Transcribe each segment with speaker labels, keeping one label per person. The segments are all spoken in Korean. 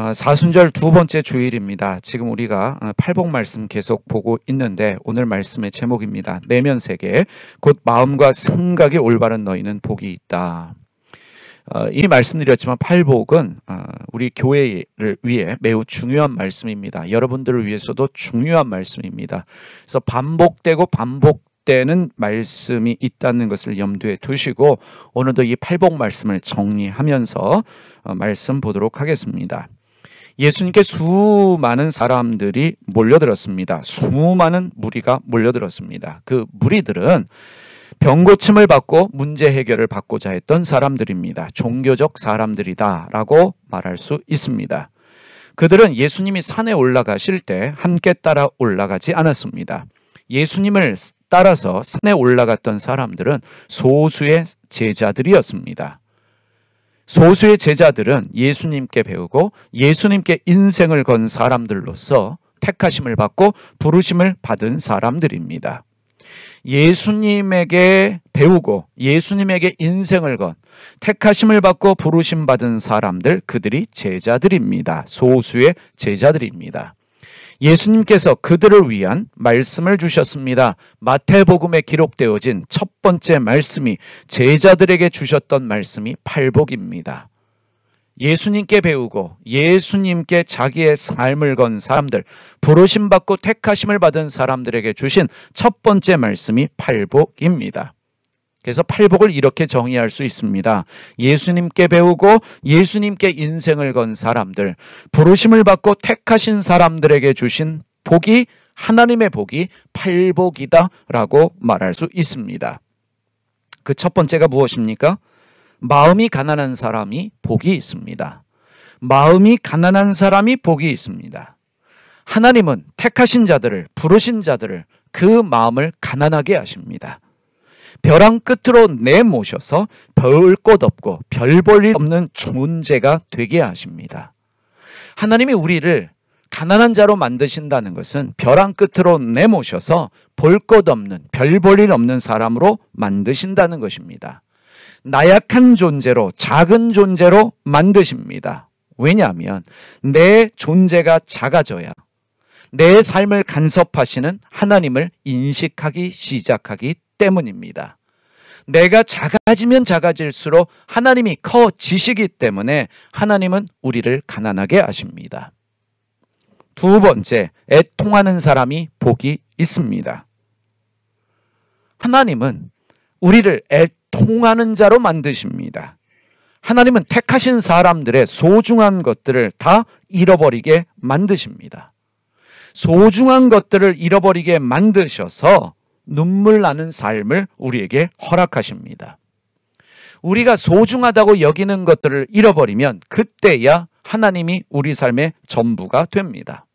Speaker 1: 어, 사순절 두 번째 주일입니다. 지금 우리가 어, 팔복 말씀 계속 보고 있는데 오늘 말씀의 제목입니다. 내면 세계 곧 마음과 생각이 올바른 너희는 복이 있다. 어, 이 말씀드렸지만 팔복은 우리 교회를 위해 매우 중요한 말씀입니다. 여러분들을 위해서도 중요한 말씀입니다. 그래서 반복되고 반복 되는 말씀이 있다는 것을 염두에 두시고 오늘도 이 팔복 말씀을 정리하면서 말씀 보도록 하겠습니다. 예수님께 수많은 사람들이 몰려들었습니다. 수많은 무리가 몰려들었습니다. 그 무리들은 병고침을 받고 문제 해결을 받고자 했던 사람들입니다. 종교적 사람들이다라고 말할 수 있습니다. 그들은 예수님이 산에 올라가실 때 함께 따라 올라가지 않았습니다. 예수님을 따라서 산에 올라갔던 사람들은 소수의 제자들이었습니다. 소수의 제자들은 예수님께 배우고 예수님께 인생을 건 사람들로서 택하심을 받고 부르심을 받은 사람들입니다. 예수님에게 배우고 예수님에게 인생을 건 택하심을 받고 부르심 받은 사람들 그들이 제자들입니다. 소수의 제자들입니다. 예수님께서 그들을 위한 말씀을 주셨습니다. 마태복음에 기록되어진 첫 번째 말씀이 제자들에게 주셨던 말씀이 팔복입니다. 예수님께 배우고 예수님께 자기의 삶을 건 사람들, 부르심 받고 택하심을 받은 사람들에게 주신 첫 번째 말씀이 팔복입니다. 그래서 팔복을 이렇게 정의할 수 있습니다. 예수님께 배우고 예수님께 인생을 건 사람들, 부르심을 받고 택하신 사람들에게 주신 복이 하나님의 복이 팔복이다라고 말할 수 있습니다. 그 첫 번째가 무엇입니까? 마음이 가난한 사람이 복이 있습니다. 마음이 가난한 사람이 복이 있습니다. 하나님은 택하신 자들을, 부르신 자들을 그 마음을 가난하게 하십니다. 벼랑 끝으로 내모셔서 별 것 없고 별 볼 일 없는 존재가 되게 하십니다. 하나님이 우리를 가난한 자로 만드신다는 것은 벼랑 끝으로 내모셔서 볼 것 없는 별 볼 일 없는 사람으로 만드신다는 것입니다. 나약한 존재로 작은 존재로 만드십니다. 왜냐하면 내 존재가 작아져야 내 삶을 간섭하시는 하나님을 인식하기 시작하기 때문입니다. 내가 작아지면 작아질수록 하나님이 커지시기 때문에 하나님은 우리를 가난하게 하십니다. 두 번째, 애통하는 사람이 복이 있습니다. 하나님은 우리를 애통하는 자로 만드십니다. 하나님은 택하신 사람들의 소중한 것들을 다 잃어버리게 만드십니다. 소중한 것들을 잃어버리게 만드셔서 눈물 나는 삶을 우리에게 허락하십니다. 우리가 소중하다고 여기는 것들을 잃어버리면 그때야 하나님이 우리 삶의 전부가 됩니다.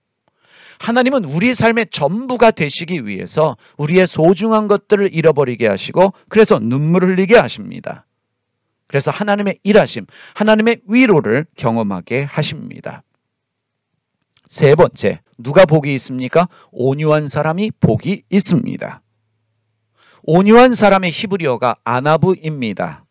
Speaker 1: 하나님은 우리 삶의 전부가 되시기 위해서 우리의 소중한 것들을 잃어버리게 하시고 그래서 눈물을 흘리게 하십니다. 그래서 하나님의 일하심, 하나님의 위로를 경험하게 하십니다. 세 번째, 누가 복이 있습니까? 온유한 사람이 복이 있습니다. 온유한 사람의 히브리어가 아나부입니다.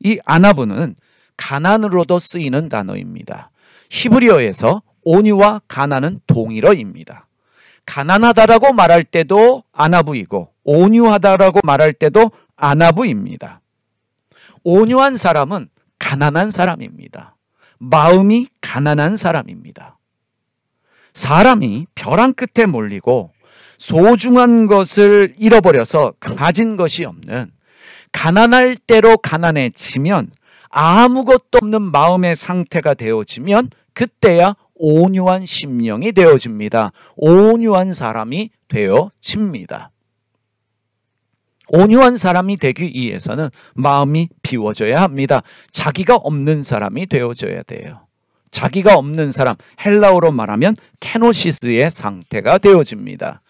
Speaker 1: 이 아나부는 가난으로도 쓰이는 단어입니다. 히브리어에서 온유와 가난은 동일어입니다. 가난하다라고 말할 때도 아나부이고 온유하다라고 말할 때도 아나부입니다. 온유한 사람은 가난한 사람입니다. 마음이 가난한 사람입니다. 사람이 벼랑 끝에 몰리고 소중한 것을 잃어버려서 가진 것이 없는 가난할 때로 가난해지면 아무것도 없는 마음의 상태가 되어지면 그때야 온유한 심령이 되어집니다. 온유한 사람이 되어집니다. 온유한 사람이 되기 위해서는 마음이 비워져야 합니다. 자기가 없는 사람이 되어져야 돼요. 자기가 없는 사람, 헬라어로 말하면 케노시스의 상태가 되어집니다.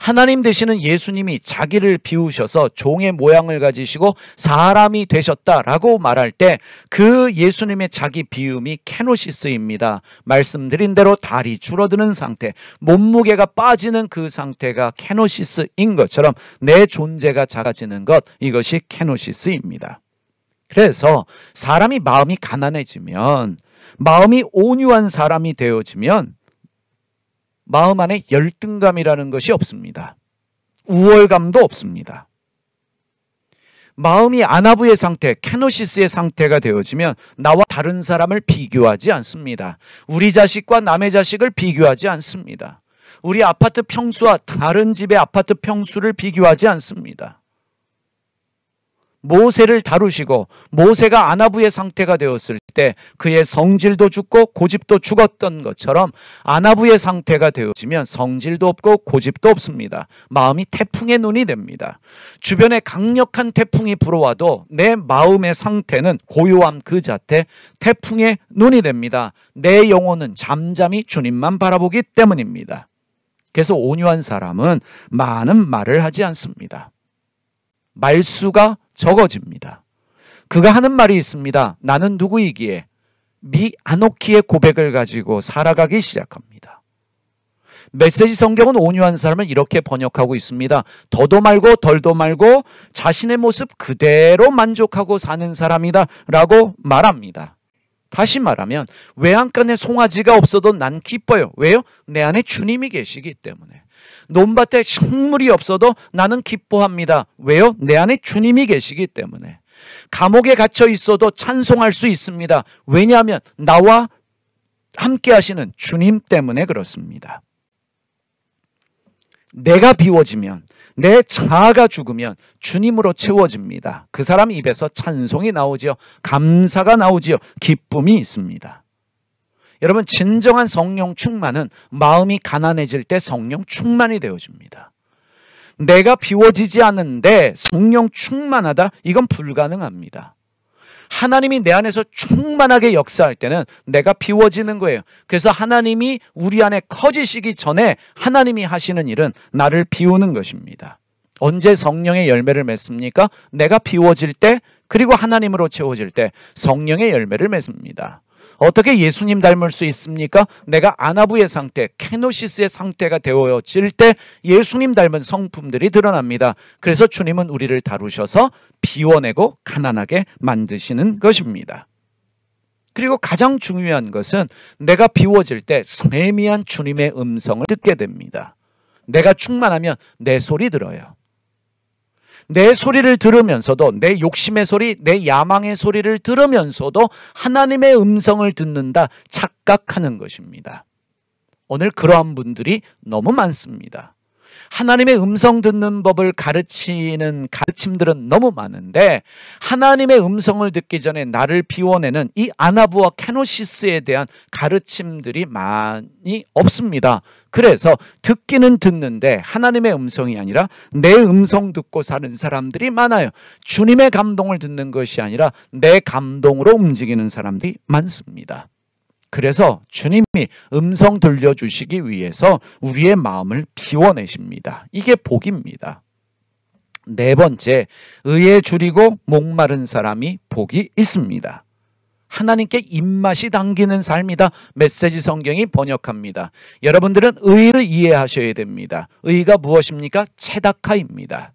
Speaker 1: 하나님 되시는 예수님이 자기를 비우셔서 종의 모양을 가지시고 사람이 되셨다라고 말할 때 그 예수님의 자기 비움이 캐노시스입니다. 말씀드린 대로 다리 줄어드는 상태, 몸무게가 빠지는 그 상태가 캐노시스인 것처럼 내 존재가 작아지는 것 이것이 캐노시스입니다. 그래서 사람이 마음이 가난해지면 마음이 온유한 사람이 되어지면 마음 안에 열등감이라는 것이 없습니다. 우월감도 없습니다. 마음이 아나부의 상태, 캐노시스의 상태가 되어지면 나와 다른 사람을 비교하지 않습니다. 우리 자식과 남의 자식을 비교하지 않습니다. 우리 아파트 평수와 다른 집의 아파트 평수를 비교하지 않습니다. 모세를 다루시고 모세가 아나부의 상태가 되었을 때 그의 성질도 죽고 고집도 죽었던 것처럼 아나부의 상태가 되어지면 성질도 없고 고집도 없습니다. 마음이 태풍의 눈이 됩니다. 주변에 강력한 태풍이 불어와도 내 마음의 상태는 고요함 그 자태 태풍의 눈이 됩니다. 내 영혼은 잠잠히 주님만 바라보기 때문입니다. 그래서 온유한 사람은 많은 말을 하지 않습니다. 말수가 적어집니다. 그가 하는 말이 있습니다. 나는 누구이기에 미아노키의 고백을 가지고 살아가기 시작합니다. 메시지 성경은 온유한 사람을 이렇게 번역하고 있습니다. 더도 말고 덜도 말고 자신의 모습 그대로 만족하고 사는 사람이다 라고 말합니다. 다시 말하면 외양간에 송아지가 없어도 난 기뻐요. 왜요? 내 안에 주님이 계시기 때문에. 논밭에 식물이 없어도 나는 기뻐합니다. 왜요? 내 안에 주님이 계시기 때문에. 감옥에 갇혀 있어도 찬송할 수 있습니다. 왜냐하면 나와 함께 하시는 주님 때문에 그렇습니다. 내가 비워지면 내 자아가 죽으면 주님으로 채워집니다. 그 사람 입에서 찬송이 나오지요. 감사가 나오지요. 기쁨이 있습니다. 여러분 진정한 성령 충만은 마음이 가난해질 때 성령 충만이 되어집니다. 내가 비워지지 않은데 성령 충만하다 이건 불가능합니다. 하나님이 내 안에서 충만하게 역사할 때는 내가 비워지는 거예요. 그래서 하나님이 우리 안에 커지시기 전에 하나님이 하시는 일은 나를 비우는 것입니다. 언제 성령의 열매를 맺습니까? 내가 비워질 때 그리고 하나님으로 채워질 때 성령의 열매를 맺습니다. 어떻게 예수님 닮을 수 있습니까? 내가 아나부의 상태, 케노시스의 상태가 되어질 때 예수님 닮은 성품들이 드러납니다. 그래서 주님은 우리를 다루셔서 비워내고 가난하게 만드시는 것입니다. 그리고 가장 중요한 것은 내가 비워질 때 세미한 주님의 음성을 듣게 됩니다. 내가 충만하면 내 소리 들어요. 내 소리를 들으면서도 내 욕심의 소리, 내 야망의 소리를 들으면서도 하나님의 음성을 듣는다 착각하는 것입니다. 오늘 그러한 분들이 너무 많습니다. 하나님의 음성 듣는 법을 가르치는 가르침들은 너무 많은데 하나님의 음성을 듣기 전에 나를 비워내는 이 아나부와 캐노시스에 대한 가르침들이 많이 없습니다. 그래서 듣기는 듣는데 하나님의 음성이 아니라 내 음성 듣고 사는 사람들이 많아요. 주님의 감동을 듣는 것이 아니라 내 감동으로 움직이는 사람들이 많습니다. 그래서 주님이 음성 들려주시기 위해서 우리의 마음을 비워내십니다. 이게 복입니다. 네 번째, 의에 줄이고 목마른 사람이 복이 있습니다. 하나님께 입맛이 당기는 삶이다. 메시지 성경이 번역합니다. 여러분들은 의를 의 이해하셔야 됩니다. 의 의가 무엇입니까? 체다카입니다.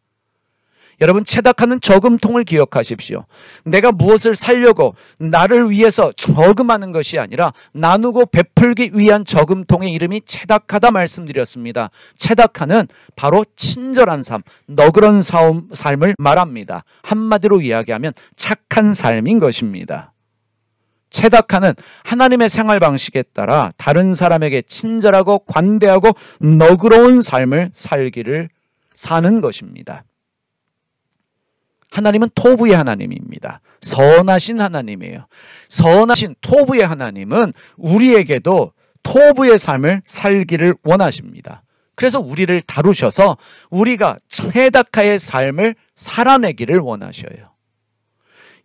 Speaker 1: 여러분 체닥하는 저금통을 기억하십시오. 내가 무엇을 살려고 나를 위해서 저금하는 것이 아니라 나누고 베풀기 위한 저금통의 이름이 체닥하다 말씀드렸습니다. 체닥하는 바로 친절한 삶, 너그런 삶, 삶을 말합니다. 한마디로 이야기하면 착한 삶인 것입니다. 체닥하는 하나님의 생활 방식에 따라 다른 사람에게 친절하고 관대하고 너그러운 삶을 살기를 사는 것입니다. 하나님은 토부의 하나님입니다. 선하신 하나님이에요. 선하신 토부의 하나님은 우리에게도 토부의 삶을 살기를 원하십니다. 그래서 우리를 다루셔서 우리가 최다카의 삶을 살아내기를 원하셔요.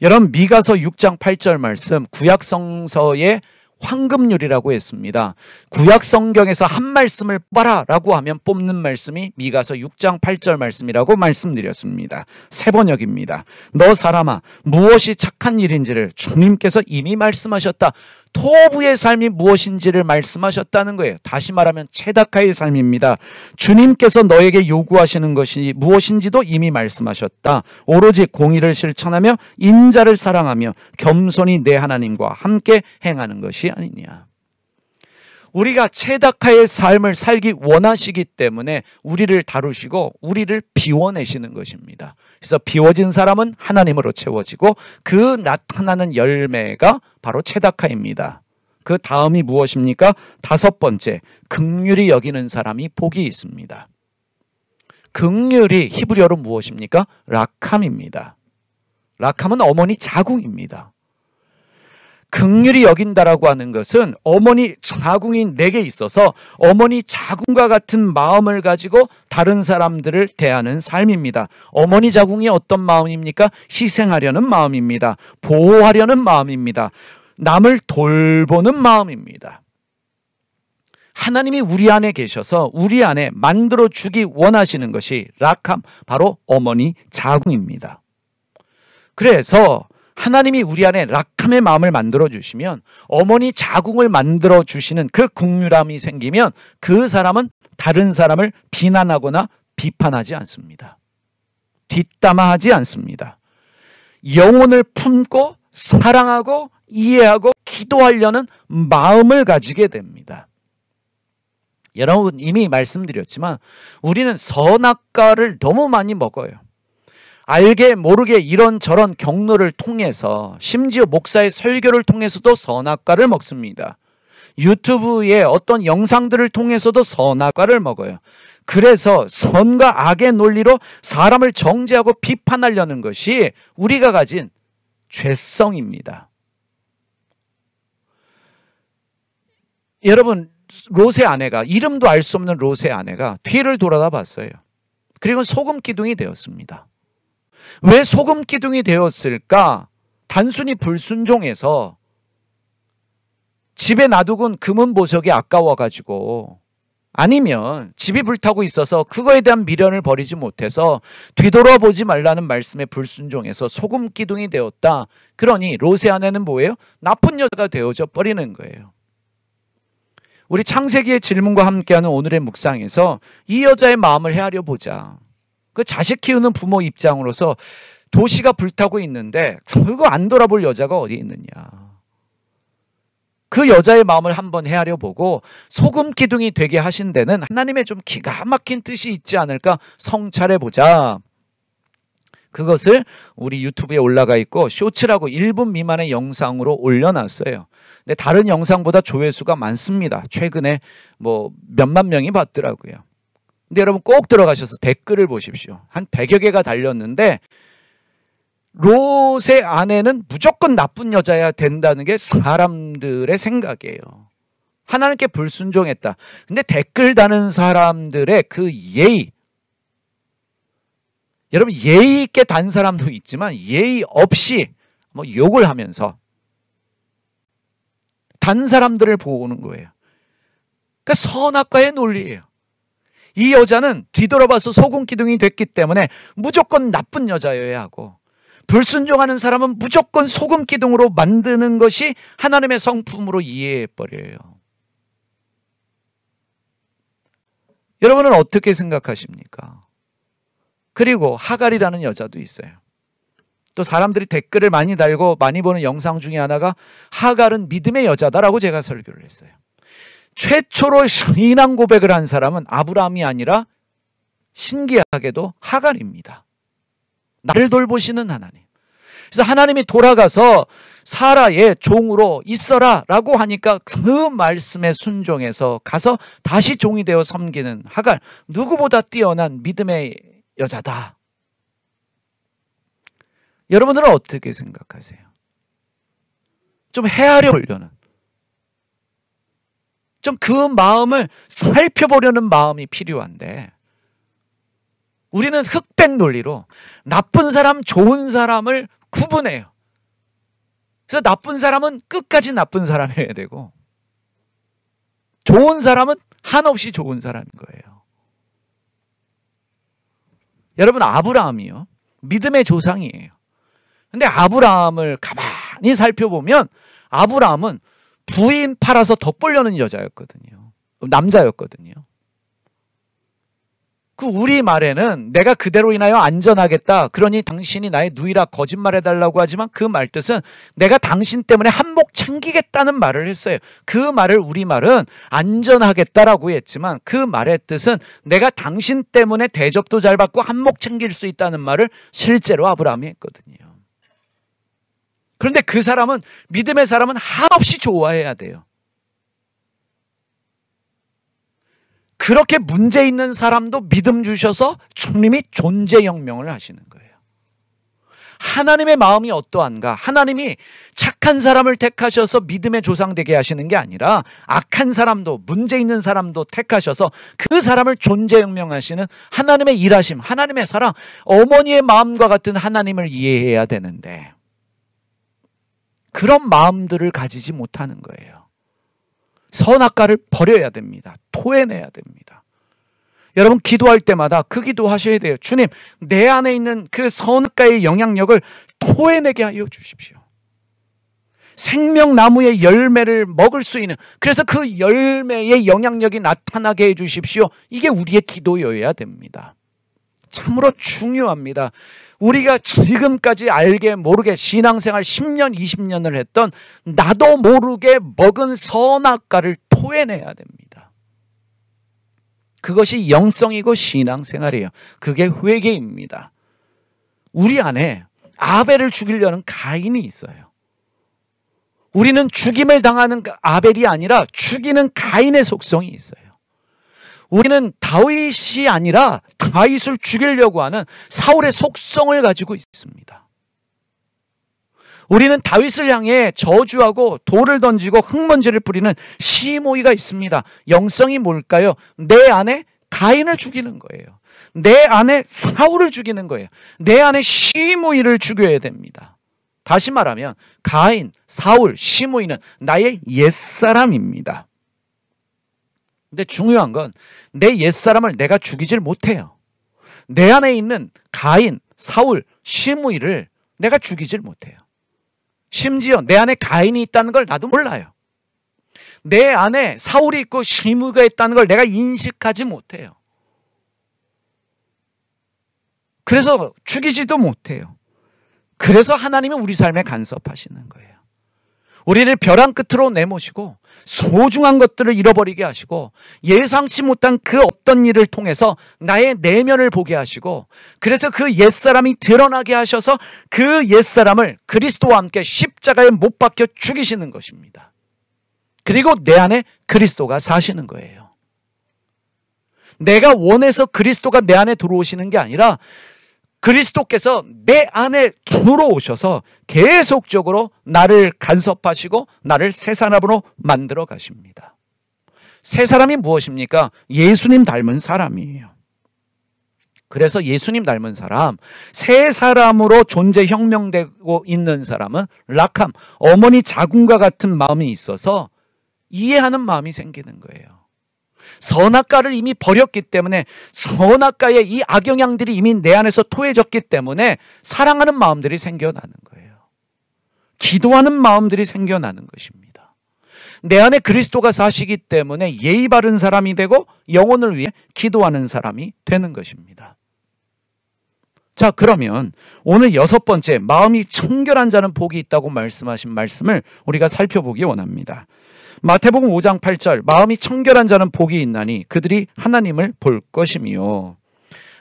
Speaker 1: 여러분 미가서 6장 8절 말씀 구약성서의 황금률이라고 했습니다. 구약 성경에서 한 말씀을 뽑아라라고 하면 뽑는 말씀이 미가서 6장 8절 말씀이라고 말씀드렸습니다. 세 번역입니다. 너 사람아 무엇이 착한 일인지를 주님께서 이미 말씀하셨다. 토부의 삶이 무엇인지를 말씀하셨다는 거예요. 다시 말하면 체다카의 삶입니다. 주님께서 너에게 요구하시는 것이 무엇인지도 이미 말씀하셨다. 오로지 공의를 실천하며 인자를 사랑하며 겸손히 내 하나님과 함께 행하는 것이 아니냐. 우리가 체다카의 삶을 살기 원하시기 때문에 우리를 다루시고 우리를 비워내시는 것입니다. 그래서 비워진 사람은 하나님으로 채워지고 그 나타나는 열매가 바로 체다카입니다그 다음이 무엇입니까? 다섯 번째, 극률이 여기는 사람이 복이 있습니다. 극률이 히브리어로 무엇입니까? 라캄입니다. 라캄은 어머니 자궁입니다. 극률이 여긴다라고 하는 것은 어머니 자궁이 내게 있어서 어머니 자궁과 같은 마음을 가지고 다른 사람들을 대하는 삶입니다. 어머니 자궁이 어떤 마음입니까? 희생하려는 마음입니다. 보호하려는 마음입니다. 남을 돌보는 마음입니다. 하나님이 우리 안에 계셔서 우리 안에 만들어 주기 원하시는 것이 락함 바로 어머니 자궁입니다. 그래서 하나님이 우리 안에 락함의 마음을 만들어 주시면 어머니 자궁을 만들어 주시는 그 국률함이 생기면 그 사람은 다른 사람을 비난하거나 비판하지 않습니다. 뒷담화하지 않습니다. 영혼을 품고 사랑하고 이해하고 기도하려는 마음을 가지게 됩니다. 여러분 이미 말씀드렸지만 우리는 선악과를 너무 많이 먹어요. 알게 모르게 이런저런 경로를 통해서 심지어 목사의 설교를 통해서도 선악과를 먹습니다. 유튜브의 어떤 영상들을 통해서도 선악과를 먹어요. 그래서 선과 악의 논리로 사람을 정죄하고 비판하려는 것이 우리가 가진 죄성입니다. 여러분 로세 아내가 이름도 알 수 없는 로세 아내가 뒤를 돌아다 봤어요. 그리고 소금 기둥이 되었습니다. 왜 소금 기둥이 되었을까? 단순히 불순종해서 집에 놔두은 금은 보석이 아까워가지고 아니면 집이 불타고 있어서 그거에 대한 미련을 버리지 못해서 뒤돌아보지 말라는 말씀에 불순종해서 소금 기둥이 되었다. 그러니 롯의 아내는 뭐예요? 나쁜 여자가 되어져 버리는 거예요. 우리 창세기의 질문과 함께하는 오늘의 묵상에서 이 여자의 마음을 헤아려 보자. 그 자식 키우는 부모 입장으로서 도시가 불타고 있는데 그거 안 돌아볼 여자가 어디 있느냐. 그 여자의 마음을 한번 헤아려 보고 소금 기둥이 되게 하신 데는 하나님의 좀 기가 막힌 뜻이 있지 않을까 성찰해 보자. 그것을 우리 유튜브에 올라가 있고 쇼츠라고 1분 미만의 영상으로 올려놨어요. 근데 다른 영상보다 조회수가 많습니다. 최근에 뭐 몇만 명이 봤더라고요. 근데 여러분 꼭 들어가셔서 댓글을 보십시오. 한 100여 개가 달렸는데 롯의 아내는 무조건 나쁜 여자야 된다는 게 사람들의 생각이에요. 하나님께 불순종했다. 근데 댓글 다는 사람들의 그 예의. 여러분 예의 있게 단 사람도 있지만 예의 없이 뭐 욕을 하면서 단 사람들을 보는 거예요. 그러니까 선악과의 논리예요. 이 여자는 뒤돌아봐서 소금 기둥이 됐기 때문에 무조건 나쁜 여자여야 하고 불순종하는 사람은 무조건 소금 기둥으로 만드는 것이 하나님의 성품으로 이해해 버려요. 여러분은 어떻게 생각하십니까? 그리고 하갈이라는 여자도 있어요. 또 사람들이 댓글을 많이 달고 많이 보는 영상 중에 하나가 하갈은 믿음의 여자다라고 제가 설교를 했어요. 최초로 신앙 고백을 한 사람은 아브라함이 아니라 신기하게도 하갈입니다. 나를 돌보시는 하나님. 그래서 하나님이 돌아가서 사라의 종으로 있어라 라고 하니까 그 말씀에 순종해서 가서 다시 종이 되어 섬기는 하갈. 누구보다 뛰어난 믿음의 여자다. 여러분들은 어떻게 생각하세요? 좀 헤아려 보려는. 좀그 마음을 살펴보려는 마음이 필요한데 우리는 흑백 논리로 나쁜 사람, 좋은 사람을 구분해요. 그래서 나쁜 사람은 끝까지 나쁜 사람이어야 되고 좋은 사람은 한없이 좋은 사람인 거예요. 여러분 아브라함이요. 믿음의 조상이에요. 근데 아브라함을 가만히 살펴보면 아브라함은 부인 팔아서 덮보려는 여자였거든요. 남자였거든요. 그 우리 말에는 내가 그대로 인하여 안전하겠다. 그러니 당신이 나의 누이라 거짓말해달라고 하지만 그 말 뜻은 내가 당신 때문에 한몫 챙기겠다는 말을 했어요. 그 말을 우리 말은 안전하겠다라고 했지만 그 말의 뜻은 내가 당신 때문에 대접도 잘 받고 한몫 챙길 수 있다는 말을 실제로 아브라함이 했거든요. 그런데 그 사람은 믿음의 사람은 한없이 좋아해야 돼요. 그렇게 문제 있는 사람도 믿음 주셔서 주님이 존재 혁명을 하시는 거예요. 하나님의 마음이 어떠한가? 하나님이 착한 사람을 택하셔서 믿음의 조상 되게 하시는 게 아니라 악한 사람도 문제 있는 사람도 택하셔서 그 사람을 존재 혁명하시는 하나님의 일하심, 하나님의 사랑, 어머니의 마음과 같은 하나님을 이해해야 되는데 그런 마음들을 가지지 못하는 거예요. 선악과를 버려야 됩니다. 토해내야 됩니다. 여러분 기도할 때마다 그 기도하셔야 돼요. 주님, 내 안에 있는 그 선악과의 영향력을 토해내게 하여 주십시오. 생명나무의 열매를 먹을 수 있는 그래서 그 열매의 영향력이 나타나게 해 주십시오. 이게 우리의 기도여야 됩니다. 참으로 중요합니다. 우리가 지금까지 알게 모르게 신앙생활 10년, 20년을 했던 나도 모르게 먹은 선악과를 토해내야 됩니다. 그것이 영성이고 신앙생활이에요. 그게 회개입니다. 우리 안에 아벨을 죽이려는 가인이 있어요. 우리는 죽임을 당하는 아벨이 아니라 죽이는 가인의 속성이 있어요. 우리는 다윗이 아니라 다윗을 죽이려고 하는 사울의 속성을 가지고 있습니다. 우리는 다윗을 향해 저주하고 돌을 던지고 흙먼지를 뿌리는 시모이가 있습니다. 영성이 뭘까요? 내 안에 가인을 죽이는 거예요. 내 안에 사울을 죽이는 거예요. 내 안에 시모이를 죽여야 됩니다. 다시 말하면 가인, 사울, 시모이는 나의 옛사람입니다. 근데 중요한 건 내 옛사람을 내가 죽이질 못해요. 내 안에 있는 가인, 사울, 시무이를 내가 죽이질 못해요. 심지어 내 안에 가인이 있다는 걸 나도 몰라요. 내 안에 사울이 있고 시므가 있다는 걸 내가 인식하지 못해요. 그래서 죽이지도 못해요. 그래서 하나님이 우리 삶에 간섭하시는 거예요. 우리를 벼랑 끝으로 내모시고 소중한 것들을 잃어버리게 하시고 예상치 못한 그 어떤 일을 통해서 나의 내면을 보게 하시고 그래서 그 옛사람이 드러나게 하셔서 그 옛사람을 그리스도와 함께 십자가에 못 박혀 죽이시는 것입니다. 그리고 내 안에 그리스도가 사시는 거예요. 내가 원해서 그리스도가 내 안에 들어오시는 게 아니라 그리스도께서 내 안에 들어오셔서 계속적으로 나를 간섭하시고 나를 새 사람으로 만들어 가십니다. 새 사람이 무엇입니까? 예수님 닮은 사람이에요. 그래서 예수님 닮은 사람, 새 사람으로 존재 혁명되고 있는 사람은 락함, 어머니 자궁과 같은 마음이 있어서 이해하는 마음이 생기는 거예요. 선악과를 이미 버렸기 때문에 선악과의 이 악영향들이 이미 내 안에서 토해졌기 때문에 사랑하는 마음들이 생겨나는 거예요. 기도하는 마음들이 생겨나는 것입니다. 내 안에 그리스도가 사시기 때문에 예의 바른 사람이 되고 영혼을 위해 기도하는 사람이 되는 것입니다. 자, 그러면 오늘 여섯 번째 마음이 청결한 자는 복이 있다고 말씀하신 말씀을 우리가 살펴보기 원합니다. 마태복음 5장 8절 마음이 청결한 자는 복이 있나니 그들이 하나님을 볼 것이며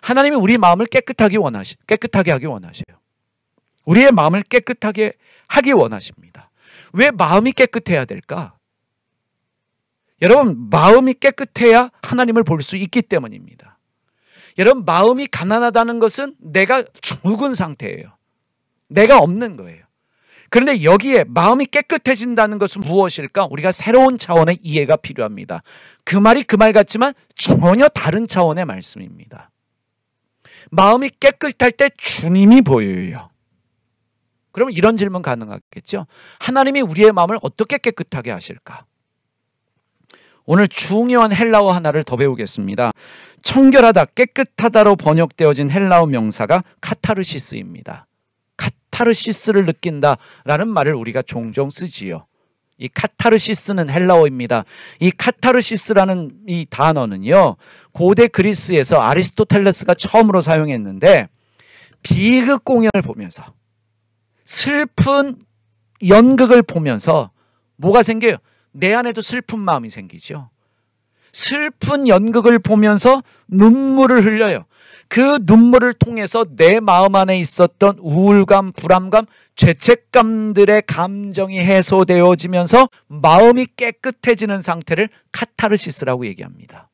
Speaker 1: 하나님이 우리 마음을 깨끗하게 원하시 깨끗하게 하기 원하셔요. 우리의 마음을 깨끗하게 하기 원하십니다. 왜 마음이 깨끗해야 될까? 여러분 마음이 깨끗해야 하나님을 볼 수 있기 때문입니다. 여러분 마음이 가난하다는 것은 내가 죽은 상태예요. 내가 없는 거예요. 그런데 여기에 마음이 깨끗해진다는 것은 무엇일까? 우리가 새로운 차원의 이해가 필요합니다. 그 말이 그 말 같지만 전혀 다른 차원의 말씀입니다. 마음이 깨끗할 때 주님이 보여요. 그러면 이런 질문 가능하겠죠? 하나님이 우리의 마음을 어떻게 깨끗하게 하실까? 오늘 중요한 헬라어 하나를 더 배우겠습니다. 청결하다, 깨끗하다로 번역되어진 헬라어 명사가 카타르시스입니다. 카타르시스를 느낀다라는 말을 우리가 종종 쓰지요. 이 카타르시스는 헬라어입니다. 이 카타르시스라는 이 단어는요. 고대 그리스에서 아리스토텔레스가 처음으로 사용했는데 비극 공연을 보면서 슬픈 연극을 보면서 뭐가 생겨요? 내 안에도 슬픈 마음이 생기죠. 슬픈 연극을 보면서 눈물을 흘려요. 그 눈물을 통해서 내 마음 안에 있었던 우울감, 불안감, 죄책감들의 감정이 해소되어지면서 마음이 깨끗해지는 상태를 카타르시스라고 얘기합니다.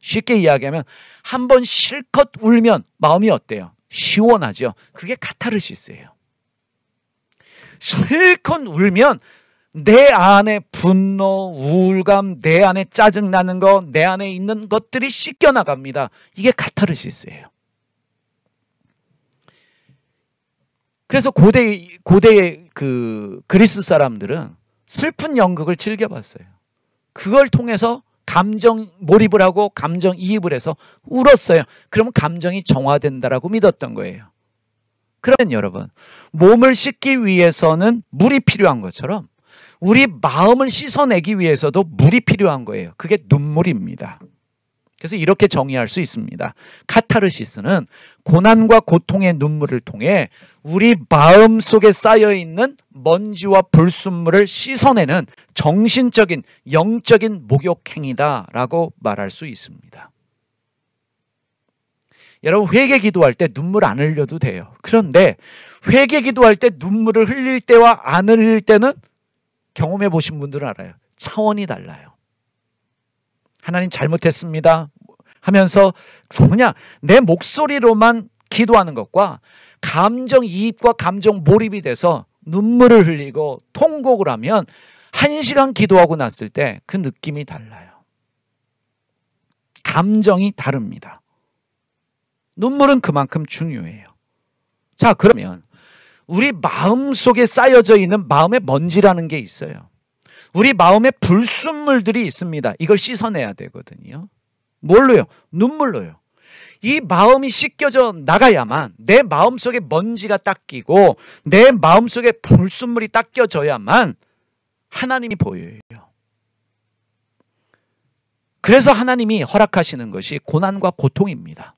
Speaker 1: 쉽게 이야기하면 한번 실컷 울면 마음이 어때요? 시원하죠. 그게 카타르시스예요. 실컷 울면 내 안에 분노, 우울감, 내 안에 짜증나는 것, 내 안에 있는 것들이 씻겨나갑니다. 이게 카타르시스예요. 그래서 고대, 고대의 그 그리스 사람들은 슬픈 연극을 즐겨봤어요. 그걸 통해서 감정 몰입을 하고 감정 이입을 해서 울었어요. 그러면 감정이 정화된다라고 믿었던 거예요. 그러면 여러분, 몸을 씻기 위해서는 물이 필요한 것처럼 우리 마음을 씻어내기 위해서도 물이 필요한 거예요. 그게 눈물입니다. 그래서 이렇게 정의할 수 있습니다. 카타르시스는 고난과 고통의 눈물을 통해 우리 마음 속에 쌓여 있는 먼지와 불순물을 씻어내는 정신적인 영적인 목욕행위다라고 말할 수 있습니다. 여러분 회개 기도할 때 눈물 안 흘려도 돼요. 그런데 회개 기도할 때 눈물을 흘릴 때와 안 흘릴 때는 경험해 보신 분들은 알아요. 차원이 달라요. 하나님 잘못했습니다. 하면서 뭐냐 내 목소리로만 기도하는 것과 감정 이입과 감정 몰입이 돼서 눈물을 흘리고 통곡을 하면 한 시간 기도하고 났을 때 그 느낌이 달라요. 감정이 다릅니다. 눈물은 그만큼 중요해요. 자, 그러면 우리 마음 속에 쌓여져 있는 마음의 먼지라는 게 있어요. 우리 마음에 불순물들이 있습니다. 이걸 씻어내야 되거든요. 뭘로요? 눈물로요. 이 마음이 씻겨져 나가야만 내 마음 속에 먼지가 닦이고 내 마음 속에 불순물이 닦여져야만 하나님이 보여요. 그래서 하나님이 허락하시는 것이 고난과 고통입니다.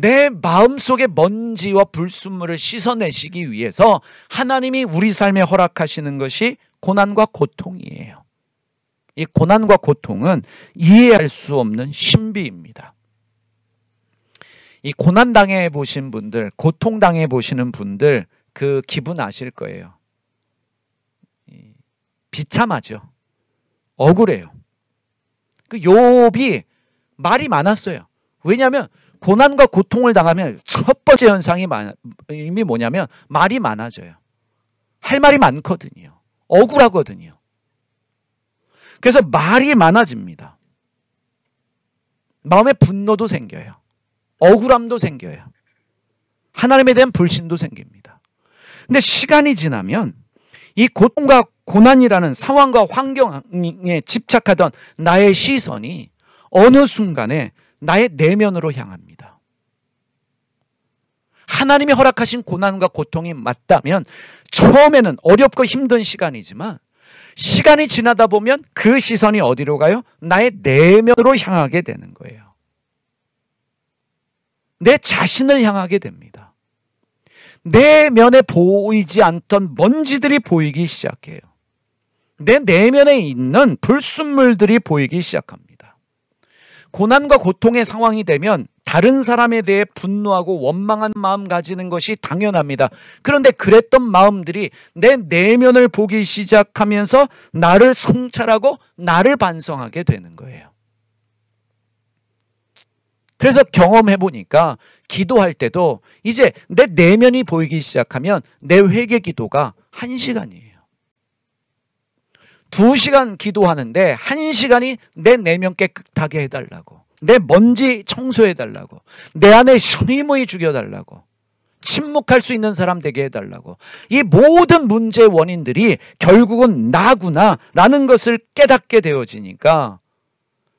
Speaker 1: 내마음속에 먼지와 불순물을 씻어내시기 위해서 하나님이 우리 삶에 허락하시는 것이 고난과 고통이에요. 이 고난과 고통은 이해할 수 없는 신비입니다. 이 고난 당해 보신 분들, 고통 당해 보시는 분들 그 기분 아실 거예요. 비참하죠. 억울해요. 그욥이 말이 많았어요. 왜냐하면 고난과 고통을 당하면 첫 번째 현상이 많, 이미 뭐냐면 말이 많아져요. 할 말이 많거든요. 억울하거든요. 그래서 말이 많아집니다. 마음의 분노도 생겨요. 억울함도 생겨요. 하나님에 대한 불신도 생깁니다. 근데 시간이 지나면 이 고통과 고난이라는 상황과 환경에 집착하던 나의 시선이 어느 순간에 나의 내면으로 향합니다. 하나님이 허락하신 고난과 고통이 맞다면 처음에는 어렵고 힘든 시간이지만 시간이 지나다 보면 그 시선이 어디로 가요? 나의 내면으로 향하게 되는 거예요. 내 자신을 향하게 됩니다. 내 면에 보이지 않던 먼지들이 보이기 시작해요. 내 내면에 있는 불순물들이 보이기 시작합니다. 고난과 고통의 상황이 되면 다른 사람에 대해 분노하고 원망한 마음 가지는 것이 당연합니다. 그런데 그랬던 마음들이 내 내면을 보기 시작하면서 나를 성찰하고 나를 반성하게 되는 거예요. 그래서 경험해 보니까 기도할 때도 이제 내 내면이 보이기 시작하면 내 회개 기도가 한 시간이에요. 두 시간 기도하는데 한 시간이 내 내면 깨끗하게 해달라고 내 먼지 청소해달라고 내 안에 셔의무이 죽여달라고 침묵할 수 있는 사람 되게 해달라고 이 모든 문제 의 원인들이 결국은 나구나라는 것을 깨닫게 되어지니까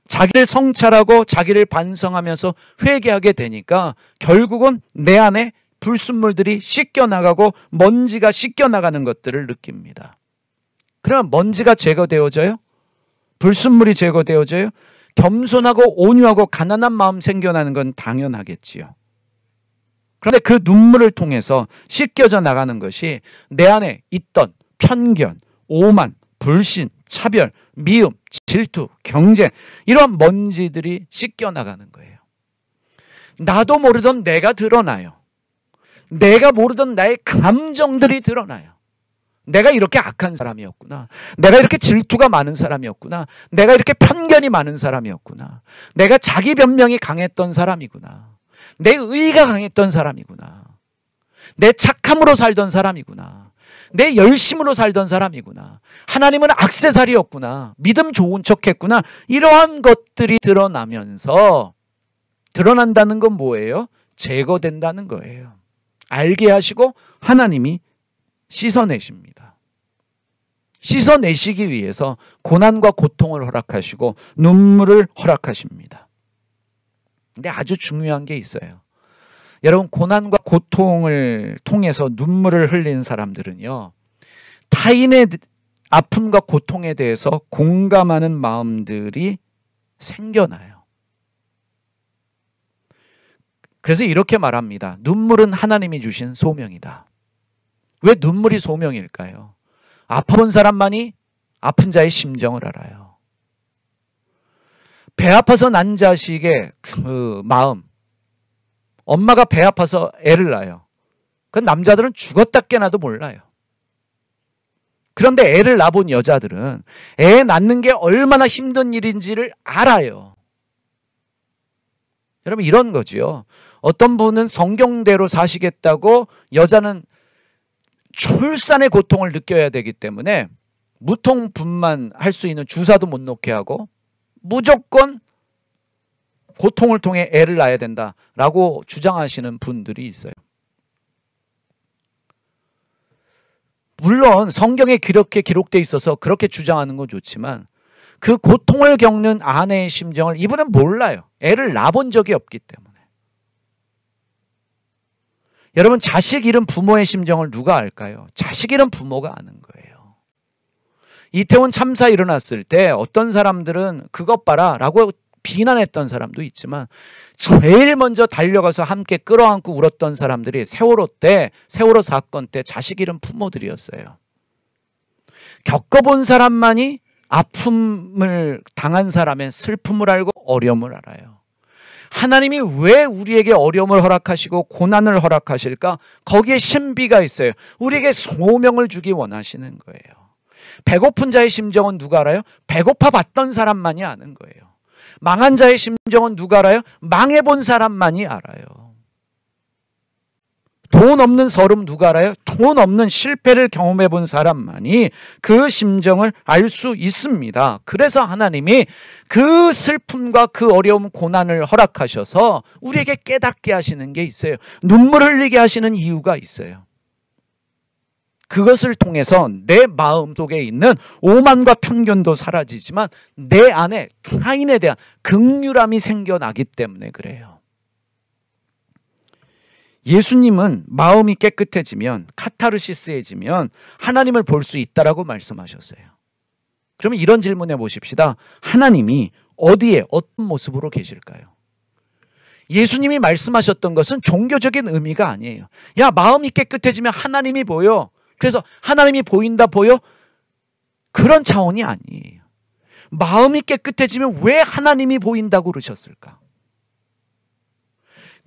Speaker 1: 자기를 성찰하고 자기를 반성하면서 회개하게 되니까 결국은 내 안에 불순물들이 씻겨나가고 먼지가 씻겨나가는 것들을 느낍니다. 그러면 먼지가 제거되어져요? 불순물이 제거되어져요? 겸손하고 온유하고 가난한 마음 생겨나는 건 당연하겠지요. 그런데 그 눈물을 통해서 씻겨져 나가는 것이 내 안에 있던 편견, 오만, 불신, 차별, 미움, 질투, 경쟁 이런 먼지들이 씻겨 나가는 거예요. 나도 모르던 내가 드러나요. 내가 모르던 나의 감정들이 드러나요. 내가 이렇게 악한 사람이었구나. 내가 이렇게 질투가 많은 사람이었구나. 내가 이렇게 편견이 많은 사람이었구나. 내가 자기 변명이 강했던 사람이구나. 내 의의가 강했던 사람이구나. 내 착함으로 살던 사람이구나. 내 열심으로 살던 사람이구나. 하나님은 악세사리였구나. 믿음 좋은 척 했구나. 이러한 것들이 드러나면서 드러난다는 건 뭐예요? 제거된다는 거예요. 알게 하시고 하나님이 씻어내십니다. 씻어내시기 위해서 고난과 고통을 허락하시고 눈물을 허락하십니다. 근데 아주 중요한 게 있어요. 여러분, 고난과 고통을 통해서 눈물을 흘린 사람들은요, 타인의 아픔과 고통에 대해서 공감하는 마음들이 생겨나요. 그래서 이렇게 말합니다. 눈물은 하나님이 주신 소명이다. 왜 눈물이 소명일까요? 아파본 사람만이 아픈 자의 심정을 알아요. 배 아파서 난 자식의 그 마음. 엄마가 배 아파서 애를 낳아요. 그 남자들은 죽었다 깨나도 몰라요. 그런데 애를 낳아본 여자들은 애 낳는 게 얼마나 힘든 일인지를 알아요. 여러분 이런 거지요. 어떤 분은 성경대로 사시겠다고 여자는 출산의 고통을 느껴야 되기 때문에 무통분만 할 수 있는 주사도 못 놓게 하고 무조건 고통을 통해 애를 낳아야 된다라고 주장하시는 분들이 있어요. 물론 성경에 그렇게 기록돼 있어서 그렇게 주장하는 건 좋지만 그 고통을 겪는 아내의 심정을 이분은 몰라요. 애를 낳아본 적이 없기 때문에. 여러분 자식 잃은 부모의 심정을 누가 알까요? 자식 잃은 부모가 아는 거예요. 이태원 참사 일어났을 때 어떤 사람들은 그것 봐라라고 비난했던 사람도 있지만 제일 먼저 달려가서 함께 끌어안고 울었던 사람들이 세월호 때 세월호 사건 때 자식 잃은 부모들이었어요. 겪어본 사람만이 아픔을 당한 사람의 슬픔을 알고 어려움을 알아요. 하나님이 왜 우리에게 어려움을 허락하시고 고난을 허락하실까? 거기에 신비가 있어요. 우리에게 소명을 주기 원하시는 거예요. 배고픈 자의 심정은 누가 알아요? 배고파 봤던 사람만이 아는 거예요. 망한 자의 심정은 누가 알아요? 망해본 사람만이 알아요. 돈 없는 서름 누가 알아요? 돈 없는 실패를 경험해 본 사람만이 그 심정을 알 수 있습니다. 그래서 하나님이 그 슬픔과 그 어려움, 고난을 허락하셔서 우리에게 깨닫게 하시는 게 있어요. 눈물 흘리게 하시는 이유가 있어요. 그것을 통해서 내 마음 속에 있는 오만과 편견도 사라지지만 내 안에 타인에 대한 극률함이 생겨나기 때문에 그래요. 예수님은 마음이 깨끗해지면 카타르시스해지면 하나님을 볼 수 있다라고 말씀하셨어요. 그러면 이런 질문해 보십시다. 하나님이 어디에 어떤 모습으로 계실까요? 예수님이 말씀하셨던 것은 종교적인 의미가 아니에요. 야, 마음이 깨끗해지면 하나님이 보여. 그래서 하나님이 보인다 보여. 그런 차원이 아니에요. 마음이 깨끗해지면 왜 하나님이 보인다고 그러셨을까?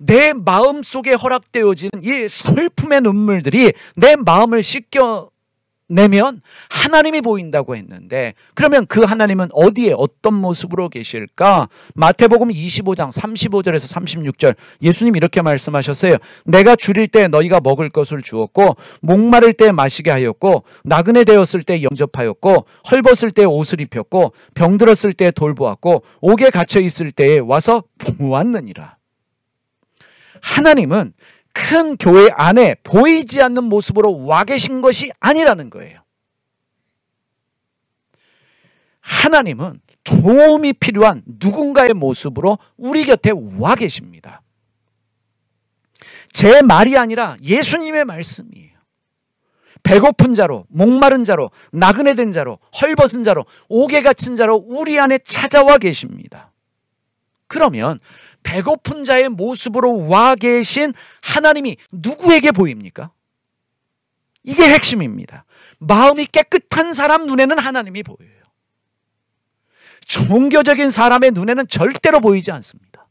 Speaker 1: 내 마음 속에 허락되어지는 이 슬픔의 눈물들이 내 마음을 씻겨 내면 하나님이 보인다고 했는데 그러면 그 하나님은 어디에 어떤 모습으로 계실까? 마태복음 25장 35절에서 36절 예수님 이렇게 말씀하셨어요. 내가 줄일 때 너희가 먹을 것을 주었고 목마를 때 마시게 하였고 나그네 되었을 때 영접하였고 헐벗을 때 옷을 입혔고 병들었을 때 돌보았고 옥에 갇혀 있을 때에 와서 보았느니라. 하나님은 큰 교회 안에 보이지 않는 모습으로 와 계신 것이 아니라는 거예요. 하나님은 도움이 필요한 누군가의 모습으로 우리 곁에 와 계십니다. 제 말이 아니라 예수님의 말씀이에요. 배고픈 자로, 목마른 자로, 나그네 된 자로, 헐벗은 자로, 옥에 갇힌 자로 우리 안에 찾아와 계십니다. 그러면 배고픈 자의 모습으로 와 계신 하나님이 누구에게 보입니까? 이게 핵심입니다. 마음이 깨끗한 사람 눈에는 하나님이 보여요. 종교적인 사람의 눈에는 절대로 보이지 않습니다.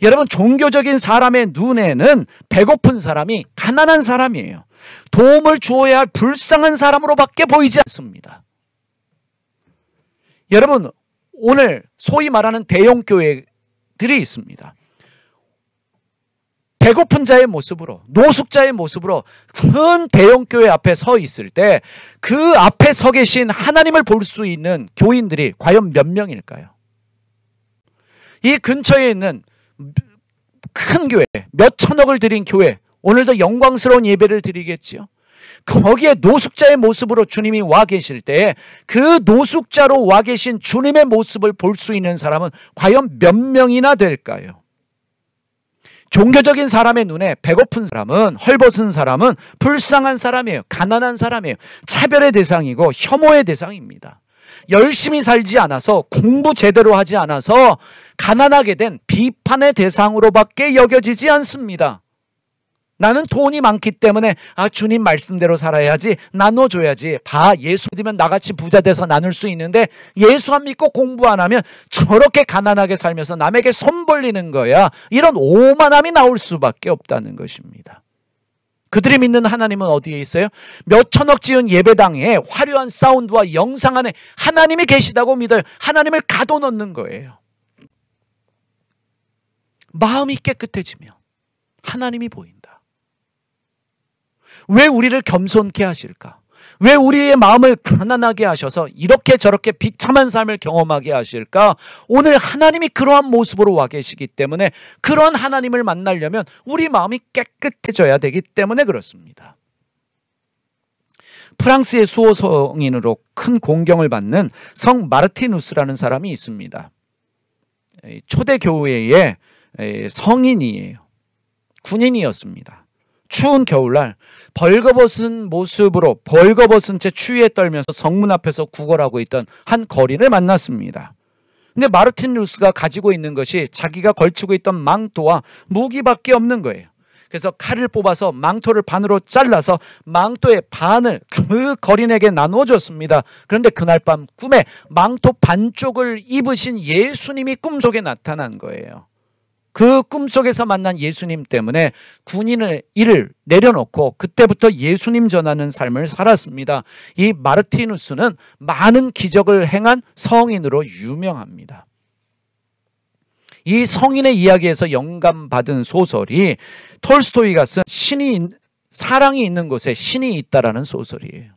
Speaker 1: 여러분, 종교적인 사람의 눈에는 배고픈 사람이 가난한 사람이에요. 도움을 주어야 할 불쌍한 사람으로밖에 보이지 않습니다. 여러분, 오늘 소위 말하는 대형교회 들이 있습니다. 배고픈 자의 모습으로 노숙자의 모습으로 큰 대형교회 앞에 서 있을 때 그 앞에 서 계신 하나님을 볼 수 있는 교인들이 과연 몇 명일까요? 이 근처에 있는 큰 교회 몇 천억을 드린 교회 오늘도 영광스러운 예배를 드리겠지요. 거기에 노숙자의 모습으로 주님이 와 계실 때 그 노숙자로 와 계신 주님의 모습을 볼 수 있는 사람은 과연 몇 명이나 될까요? 종교적인 사람의 눈에 배고픈 사람은 헐벗은 사람은 불쌍한 사람이에요. 가난한 사람이에요. 차별의 대상이고 혐오의 대상입니다. 열심히 살지 않아서 공부 제대로 하지 않아서 가난하게 된 비판의 대상으로밖에 여겨지지 않습니다. 나는 돈이 많기 때문에 아 주님 말씀대로 살아야지 나눠줘야지 봐 예수 믿으면 나같이 부자 돼서 나눌 수 있는데 예수 안 믿고 공부 안 하면 저렇게 가난하게 살면서 남에게 손 벌리는 거야 이런 오만함이 나올 수밖에 없다는 것입니다 그들이 믿는 하나님은 어디에 있어요? 몇 천억 지은 예배당에 화려한 사운드와 영상 안에 하나님이 계시다고 믿어요 하나님을 가둬놓는 거예요 마음이 깨끗해지며 하나님이 보이는 왜 우리를 겸손케 하실까? 왜 우리의 마음을 가난하게 하셔서 이렇게 저렇게 비참한 삶을 경험하게 하실까? 오늘 하나님이 그러한 모습으로 와 계시기 때문에 그러한 하나님을 만나려면 우리 마음이 깨끗해져야 되기 때문에 그렇습니다. 프랑스의 수호 성인으로 큰 공경을 받는 성 마르티누스라는 사람이 있습니다. 초대 교회의 성인이에요. 군인이었습니다. 추운 겨울날 벌거벗은 모습으로 벌거벗은 채 추위에 떨면서 성문 앞에서 구걸하고 있던 한 거린을 만났습니다. 근데 마르틴 루스가 가지고 있는 것이 자기가 걸치고 있던 망토와 무기밖에 없는 거예요. 그래서 칼을 뽑아서 망토를 반으로 잘라서 망토의 반을 그 거린에게 나누어 줬습니다. 그런데 그날 밤 꿈에 망토 반쪽을 입으신 예수님이 꿈속에 나타난 거예요. 그 꿈속에서 만난 예수님 때문에 군인의 일을 내려놓고 그때부터 예수님 전하는 삶을 살았습니다. 이 마르티누스는 많은 기적을 행한 성인으로 유명합니다. 이 성인의 이야기에서 영감 받은 소설이 톨스토이가 쓴 신이 사랑이 있는 곳에 신이 있다라는 소설이에요.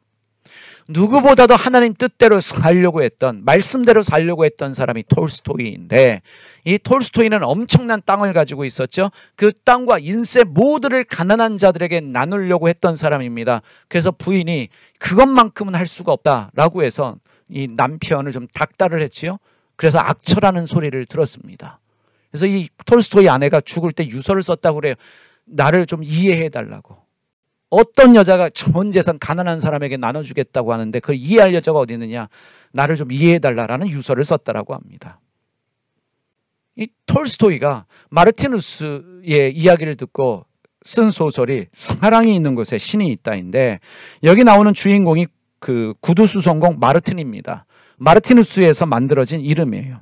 Speaker 1: 누구보다도 하나님 뜻대로 살려고 했던 말씀대로 살려고 했던 사람이 톨스토이인데 이 톨스토이는 엄청난 땅을 가지고 있었죠. 그 땅과 인세 모두를 가난한 자들에게 나누려고 했던 사람입니다. 그래서 부인이 그것만큼은 할 수가 없다라고 해서 이 남편을 좀 닥달을 했지요. 그래서 악처라는 소리를 들었습니다. 그래서 이 톨스토이 아내가 죽을 때 유서를 썼다고 그래요. 나를 좀 이해해 달라고. 어떤 여자가 전 재산 가난한 사람에게 나눠주겠다고 하는데 그걸 이해할 여자가 어디 있느냐 나를 좀 이해해달라라는 유서를 썼다라고 합니다. 이 톨스토이가 마르티누스의 이야기를 듣고 쓴 소설이 사랑이 있는 곳에 신이 있다인데 여기 나오는 주인공이 그 구두수성공 마르틴입니다. 마르티누스에서 만들어진 이름이에요.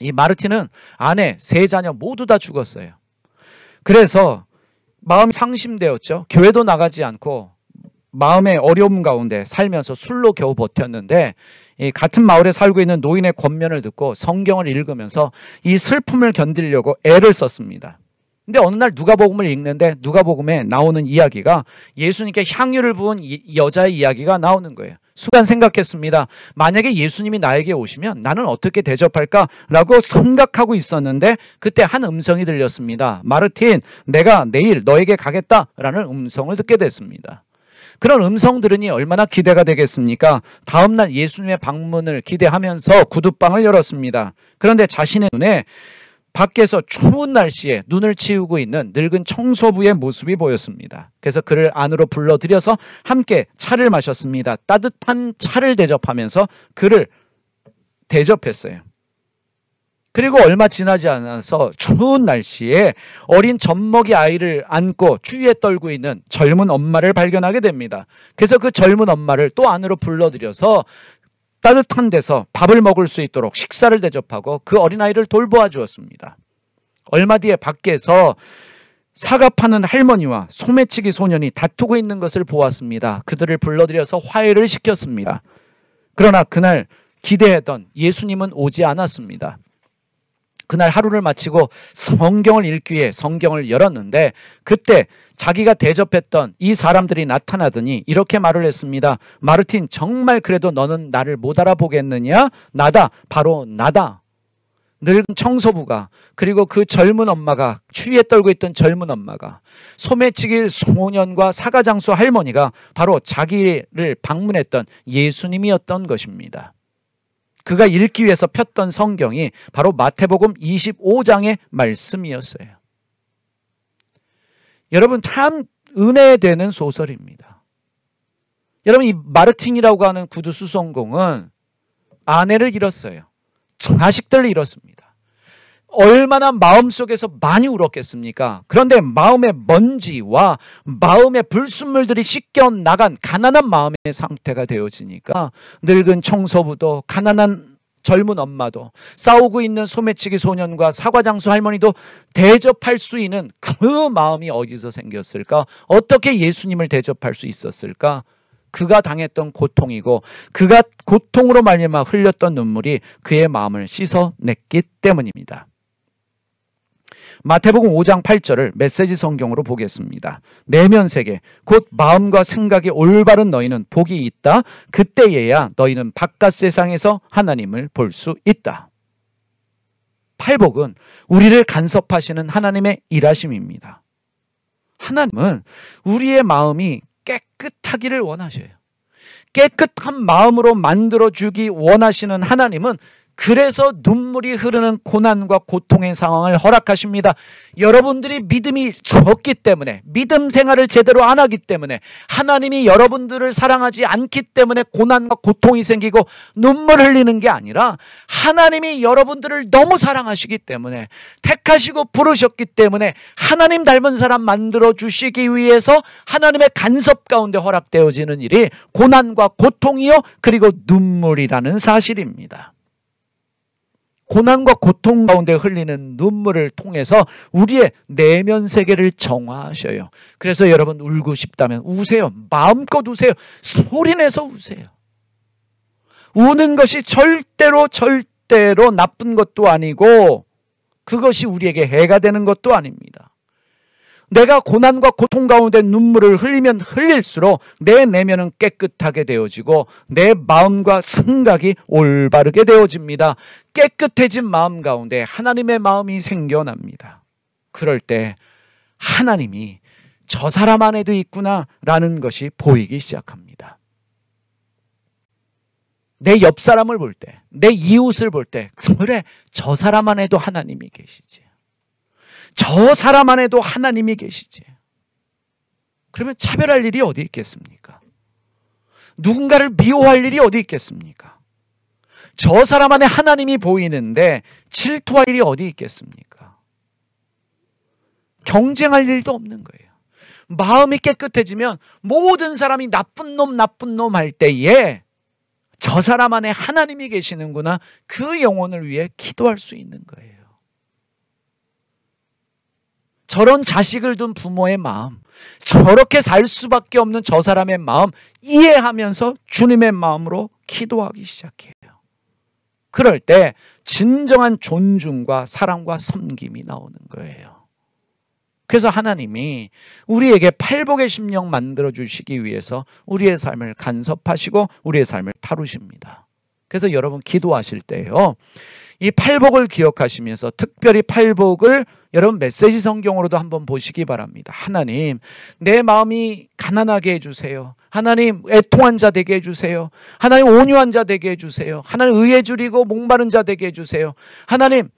Speaker 1: 이 마르틴은 아내, 세 자녀 모두 다 죽었어요. 그래서 마음이 상심되었죠. 교회도 나가지 않고 마음의 어려움 가운데 살면서 술로 겨우 버텼는데 같은 마을에 살고 있는 노인의 권면을 듣고 성경을 읽으면서 이 슬픔을 견디려고 애를 썼습니다. 근데 어느 날 누가복음을 읽는데 누가복음에 나오는 이야기가 예수님께 향유를 부은 여자의 이야기가 나오는 거예요. 순간 생각했습니다. 만약에 예수님이 나에게 오시면 나는 어떻게 대접할까라고 생각하고 있었는데 그때 한 음성이 들렸습니다. 마르틴, 내가 내일 너에게 가겠다라는 음성을 듣게 됐습니다. 그런 음성 들으니 얼마나 기대가 되겠습니까? 다음날 예수님의 방문을 기대하면서 구두방을 열었습니다. 그런데 자신의 눈에 밖에서 추운 날씨에 눈을 치우고 있는 늙은 청소부의 모습이 보였습니다. 그래서 그를 안으로 불러들여서 함께 차를 마셨습니다. 따뜻한 차를 대접하면서 그를 대접했어요. 그리고 얼마 지나지 않아서 추운 날씨에 어린 젖먹이 아이를 안고 추위에 떨고 있는 젊은 엄마를 발견하게 됩니다. 그래서 그 젊은 엄마를 또 안으로 불러들여서 따뜻한 데서 밥을 먹을 수 있도록 식사를 대접하고 그 어린아이를 돌보아 주었습니다. 얼마 뒤에 밖에서 사과 파는 할머니와 소매치기 소년이 다투고 있는 것을 보았습니다. 그들을 불러들여서 화해를 시켰습니다. 그러나 그날 기대했던 예수님은 오지 않았습니다. 그날 하루를 마치고 성경을 읽기 위해 성경을 열었는데 그때 자기가 대접했던 이 사람들이 나타나더니 이렇게 말을 했습니다. 마르틴 정말 그래도 너는 나를 못 알아보겠느냐? 나다 바로 나다. 늙은 청소부가 그리고 그 젊은 엄마가 추위에 떨고 있던 젊은 엄마가 소매치기 소년과 사가장수 할머니가 바로 자기를 방문했던 예수님이었던 것입니다. 그가 읽기 위해서 폈던 성경이 바로 마태복음 25장의 말씀이었어요. 여러분 참 은혜되는 소설입니다. 여러분 이 마르틴이라고 하는 구두 수성공은 아내를 잃었어요. 자식들을 잃었습니다. 얼마나 마음속에서 많이 울었겠습니까? 그런데 마음의 먼지와 마음의 불순물들이 씻겨 나간 가난한 마음의 상태가 되어지니까 늙은 청소부도 가난한 젊은 엄마도 싸우고 있는 소매치기 소년과 사과장수 할머니도 대접할 수 있는 그 마음이 어디서 생겼을까? 어떻게 예수님을 대접할 수 있었을까? 그가 당했던 고통이고 그가 고통으로 말미암아 흘렸던 눈물이 그의 마음을 씻어냈기 때문입니다. 마태복음 5장 8절을 메시지 성경으로 보겠습니다. 내면 세계 곧 마음과 생각이 올바른 너희는 복이 있다. 그때에야 너희는 바깥 세상에서 하나님을 볼 수 있다. 팔복은 우리를 간섭하시는 하나님의 일하심입니다. 하나님은 우리의 마음이 깨끗하기를 원하셔요. 깨끗한 마음으로 만들어주기 원하시는 하나님은 그래서 눈물이 흐르는 고난과 고통의 상황을 허락하십니다. 여러분들이 믿음이 적기 때문에 믿음 생활을 제대로 안 하기 때문에 하나님이 여러분들을 사랑하지 않기 때문에 고난과 고통이 생기고 눈물 흘리는 게 아니라 하나님이 여러분들을 너무 사랑하시기 때문에 택하시고 부르셨기 때문에 하나님 닮은 사람 만들어 주시기 위해서 하나님의 간섭 가운데 허락되어지는 일이 고난과 고통이요 그리고 눈물이라는 사실입니다. 고난과 고통 가운데 흘리는 눈물을 통해서 우리의 내면 세계를 정화하셔요. 그래서 여러분 울고 싶다면 우세요. 마음껏 우세요. 소리내서 우세요. 우는 것이 절대로 절대로 나쁜 것도 아니고 그것이 우리에게 해가 되는 것도 아닙니다. 내가 고난과 고통 가운데 눈물을 흘리면 흘릴수록 내 내면은 깨끗하게 되어지고 내 마음과 생각이 올바르게 되어집니다. 깨끗해진 마음 가운데 하나님의 마음이 생겨납니다. 그럴 때 하나님이 저 사람 안에도 있구나라는 것이 보이기 시작합니다. 내 옆 사람을 볼 때, 내 이웃을 볼 때, 그래, 저 사람 안에도 하나님이 계시지. 저 사람 안에도 하나님이 계시지. 그러면 차별할 일이 어디 있겠습니까? 누군가를 미워할 일이 어디 있겠습니까? 저 사람 안에 하나님이 보이는데 질투할 일이 어디 있겠습니까? 경쟁할 일도 없는 거예요. 마음이 깨끗해지면 모든 사람이 나쁜 놈, 나쁜 놈 할 때에 저 사람 안에 하나님이 계시는구나 그 영혼을 위해 기도할 수 있는 거예요. 저런 자식을 둔 부모의 마음, 저렇게 살 수밖에 없는 저 사람의 마음 이해하면서 주님의 마음으로 기도하기 시작해요. 그럴 때 진정한 존중과 사랑과 섬김이 나오는 거예요. 그래서 하나님이 우리에게 팔복의 심령 만들어 주시기 위해서 우리의 삶을 간섭하시고 우리의 삶을 다루십니다. 그래서 여러분 기도하실 때요. 이 팔복을 기억하시면서 특별히 팔복을 여러분 메시지 성경으로도 한번 보시기 바랍니다. 하나님, 내 마음이 가난하게 해주세요. 하나님, 애통한 자 되게 해주세요. 하나님, 온유한 자 되게 해주세요. 하나님, 의에 줄이고 목마른 자 되게 해주세요. 하나님,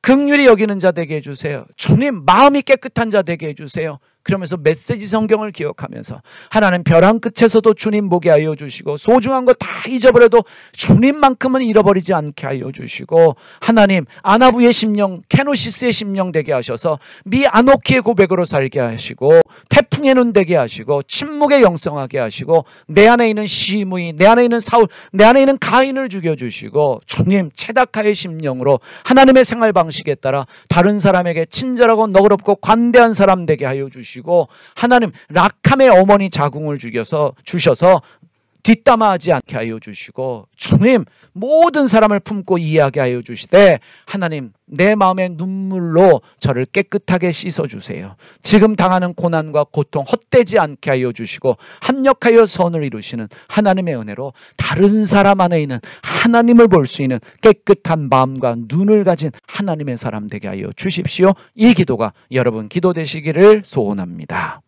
Speaker 1: 극률이 여기는 자 되게 해주세요. 주님, 마음이 깨끗한 자 되게 해주세요. 그러면서 메시지 성경을 기억하면서 하나님 벼랑 끝에서도 주님 보게 하여 주시고 소중한 거 다 잊어버려도 주님만큼은 잃어버리지 않게 하여 주시고 하나님 아나부의 심령 케노시스의 심령 되게 하셔서 미 아노키의 고백으로 살게 하시고 태풍의 눈 되게 하시고 침묵의 영성하게 하시고 내 안에 있는 시무이 내 안에 있는 사울 내 안에 있는 가인을 죽여주시고 주님 체다카의 심령으로 하나님의 생활 방식에 따라 다른 사람에게 친절하고 너그럽고 관대한 사람 되게 하여 주시고 주시고 하나님 라캄의 어머니 자궁을 죽여서 주셔서 뒷담화하지 않게 하여 주시고 주님 모든 사람을 품고 이해하게 하여 주시되 하나님 내 마음의 눈물로 저를 깨끗하게 씻어 주세요. 지금 당하는 고난과 고통 헛되지 않게 하여 주시고 합력하여 선을 이루시는 하나님의 은혜로 다른 사람 안에 있는 하나님을 볼 수 있는 깨끗한 마음과 눈을 가진 하나님의 사람 되게 하여 주십시오. 이 기도가 여러분 기도 되시기를 소원합니다.